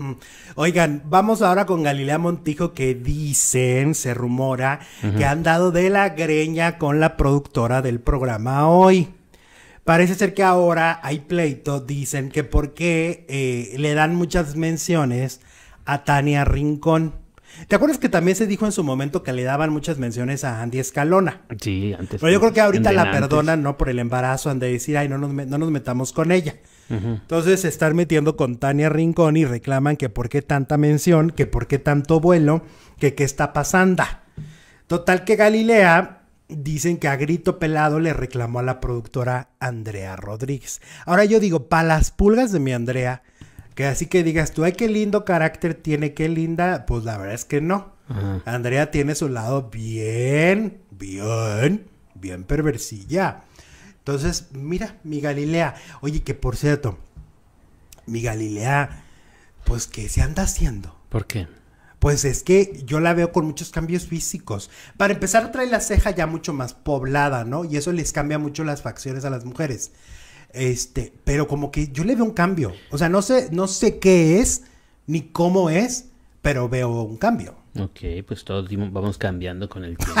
Mm. Oigan, vamos ahora con Galilea Montijo que dicen, se rumora, que han dado de la greña con la productora del programa hoy. Parece ser que ahora hay pleito, dicen que porque eh, le dan muchas menciones a Tania Rincón. ¿Te acuerdas que también se dijo en su momento que le daban muchas menciones a Andy Escalona? Sí, antes. Pero yo creo que ahorita la perdonan, ¿no? Por el embarazo, han de decir, ay, no nos, no nos metamos con ella. Entonces estar están metiendo con Tania Rincón y reclaman que por qué tanta mención, que por qué tanto vuelo, que qué está pasando. Total que Galilea dicen que a grito pelado le reclamó a la productora Andrea Rodríguez. Ahora yo digo, para las pulgas de mi Andrea, así que digas tú, ay, qué lindo carácter tiene, qué linda. Pues la verdad es que no. Andrea tiene su lado bien, bien, bien perversilla. Entonces, mira, mi Galilea. Oye, que por cierto, mi Galilea, pues, ¿qué se anda haciendo? ¿Por qué? Pues es que yo la veo con muchos cambios físicos. Para empezar, trae la ceja ya mucho más poblada, ¿no? Y eso les cambia mucho las facciones a las mujeres. Este, pero como que yo le veo un cambio. O sea, no sé, no sé qué es ni cómo es, pero veo un cambio. Ok, pues todos vamos cambiando con el tiempo.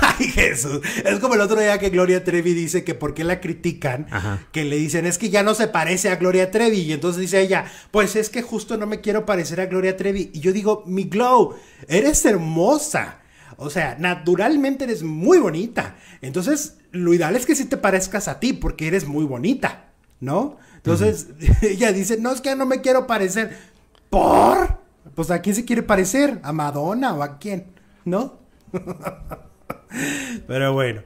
Ay, Jesús. Es como el otro día que Gloria Trevi dice que por qué la critican, que le dicen es que ya no se parece a Gloria Trevi. Y entonces dice ella, pues es que justo no me quiero parecer a Gloria Trevi. Y yo digo, mi Glow, eres hermosa. O sea, naturalmente eres muy bonita. Entonces, lo ideal es que sí te parezcas a ti, porque eres muy bonita, ¿no? Entonces, ella dice, no, es que no me quiero parecer. ¿Por? Pues a quién se quiere parecer, a Madonna o a quién, ¿no? Pero bueno.